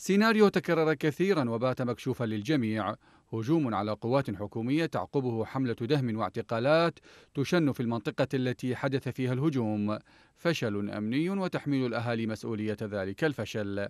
سيناريو تكرر كثيرا وبات مكشوفا للجميع هجوم على قوات حكومية تعقبه حملة دهم واعتقالات تشن في المنطقة التي حدث فيها الهجوم فشل أمني وتحميل الأهالي مسؤولية ذلك الفشل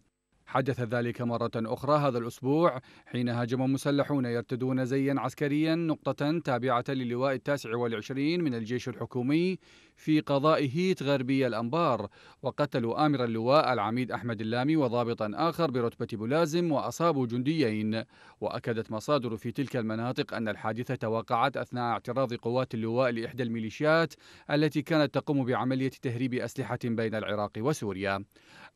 حدث ذلك مرة أخرى هذا الأسبوع حين هاجم مسلحون يرتدون زيا عسكريا نقطة تابعة للواء التاسع والعشرين من الجيش الحكومي في قضاء هيت غربي الأنبار وقتلوا آمر اللواء العميد أحمد اللامي وضابطا آخر برتبة ملازم وأصابوا جنديين وأكدت مصادر في تلك المناطق أن الحادثة وقعت أثناء اعتراض قوات اللواء لإحدى الميليشيات التي كانت تقوم بعملية تهريب أسلحة بين العراق وسوريا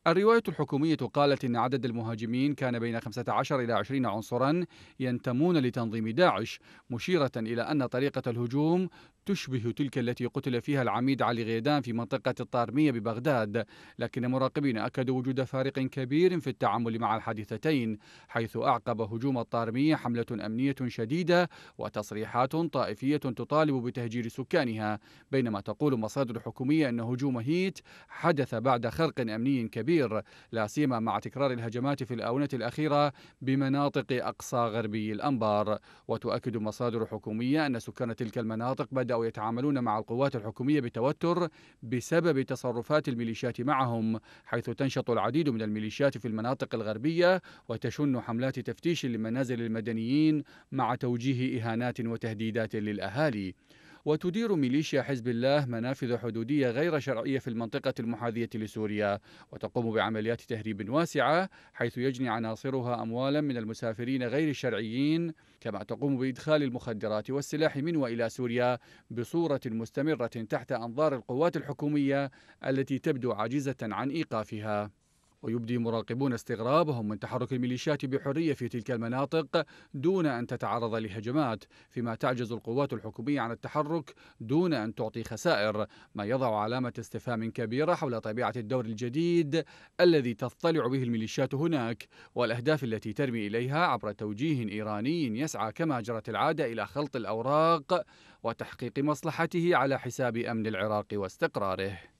الرواية الحكومية قالت إن عدد المهاجمين كان بين 15 إلى 20 عنصرا ينتمون لتنظيم داعش مشيرة إلى أن طريقة الهجوم تشبه تلك التي قتل فيها العميد علي غيدان في منطقة الطارمية ببغداد لكن مراقبين أكدوا وجود فارق كبير في التعامل مع الحادثتين حيث أعقب هجوم الطارمية حملة أمنية شديدة وتصريحات طائفية تطالب بتهجير سكانها بينما تقول مصادر حكومية أن هجوم هيت حدث بعد خرق أمني كبير لا سيما مع تكرار الهجمات في الآونة الأخيرة بمناطق أقصى غربي الأنبار وتؤكد مصادر حكومية أن سكان تلك المناطق بدأ بدأوا يتعاملون مع القوات الحكومية بتوتر بسبب تصرفات الميليشيات معهم حيث تنشط العديد من الميليشيات في المناطق الغربية وتشن حملات تفتيش لمنازل المدنيين مع توجيه إهانات وتهديدات للأهالي وتدير ميليشيا حزب الله منافذ حدودية غير شرعية في المنطقة المحاذية لسوريا وتقوم بعمليات تهريب واسعة حيث يجني عناصرها أموالا من المسافرين غير الشرعيين كما تقوم بإدخال المخدرات والسلاح من وإلى سوريا بصورة مستمرة تحت أنظار القوات الحكومية التي تبدو عاجزة عن إيقافها ويبدي مراقبون استغرابهم من تحرك الميليشيات بحرية في تلك المناطق دون أن تتعرض لهجمات فيما تعجز القوات الحكومية عن التحرك دون أن تعطي خسائر ما يضع علامة استفهام كبيرة حول طبيعة الدور الجديد الذي تضطلع به الميليشيات هناك والأهداف التي ترمي إليها عبر توجيه إيراني يسعى كما جرت العادة إلى خلط الأوراق وتحقيق مصلحته على حساب أمن العراق واستقراره